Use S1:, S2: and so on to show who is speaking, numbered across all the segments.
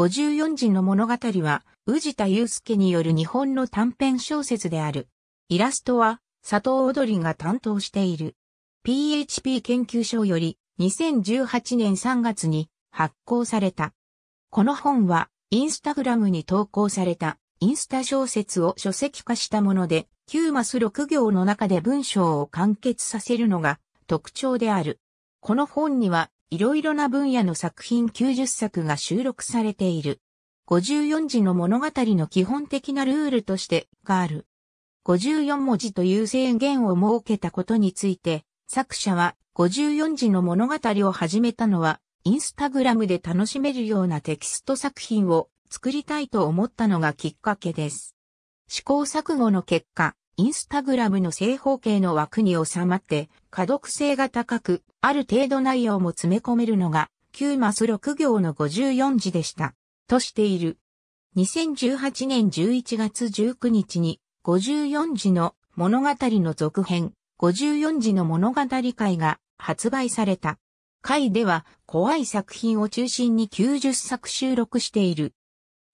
S1: 54人の物語は、宇治田祐介による日本の短編小説である。イラストは、佐藤踊りが担当している。PHP 研究所より、2018年3月に発行された。この本は、インスタグラムに投稿された、インスタ小説を書籍化したもので、9マス6行の中で文章を完結させるのが特徴である。この本にはいろいろな分野の作品90作が収録されている。54字の物語の基本的なルールとしてがある。54文字という制限を設けたことについて、作者は54字の物語を始めたのは、インスタグラムで楽しめるようなテキスト作品を作りたいと思ったのがきっかけです。試行錯誤の結果、インスタグラムの正方形の枠に収まって、可読性が高く、ある程度内容も詰め込めるのが、9マス6行の54字でした。としている。2018年11月19日に、54字の物語の続編、54字の物語会が発売された。会では怖い作品を中心に90作収録している。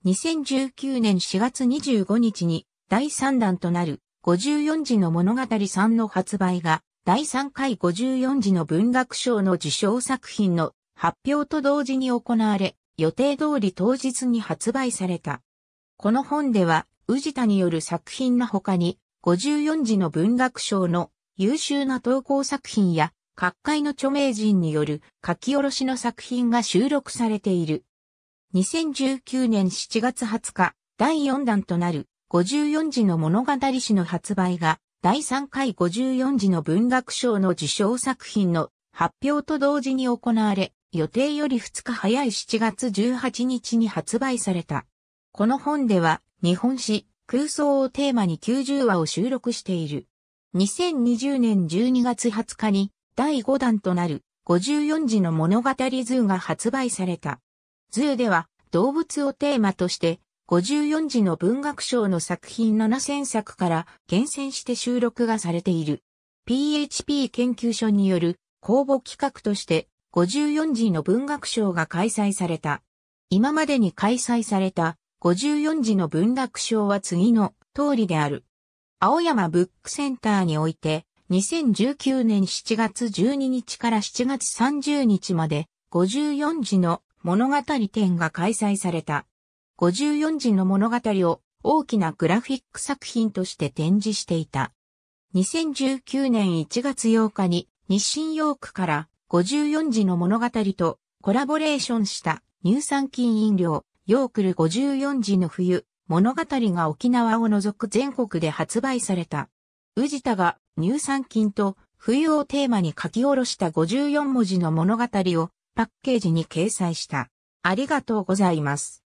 S1: 2019年4月25日に第3弾となる54時の物語3の発売が、第3回54時の文学賞の受賞作品の発表と同時に行われ、予定通り当日に発売された。この本では、宇治田による作品の他に、54時の文学賞の優秀な投稿作品や、各界の著名人による書き下ろしの作品が収録されている。2019年7月20日、第4弾となる54時の物語誌の発売が、第3回54時の文学賞の受賞作品の発表と同時に行われ、予定より2日早い7月18日に発売された。この本では、日本史、空想をテーマに90話を収録している。2020年12月20日に、第5弾となる54時の物語図が発売された。図では動物をテーマとして54時の文学賞の作品7000作から厳選して収録がされている。PHP 研究所による公募企画として54時の文学賞が開催された。今までに開催された54時の文学賞は次の通りである。青山ブックセンターにおいて2019年7月12日から7月30日まで54時の物語展が開催された。54時の物語を大きなグラフィック作品として展示していた。2019年1月8日に日清ヨークから54時の物語とコラボレーションした乳酸菌飲料ヨークル54時の冬物語が沖縄を除く全国で発売された。宇治田が乳酸菌と冬をテーマに書き下ろした54文字の物語をパッケージに掲載した。ありがとうございます。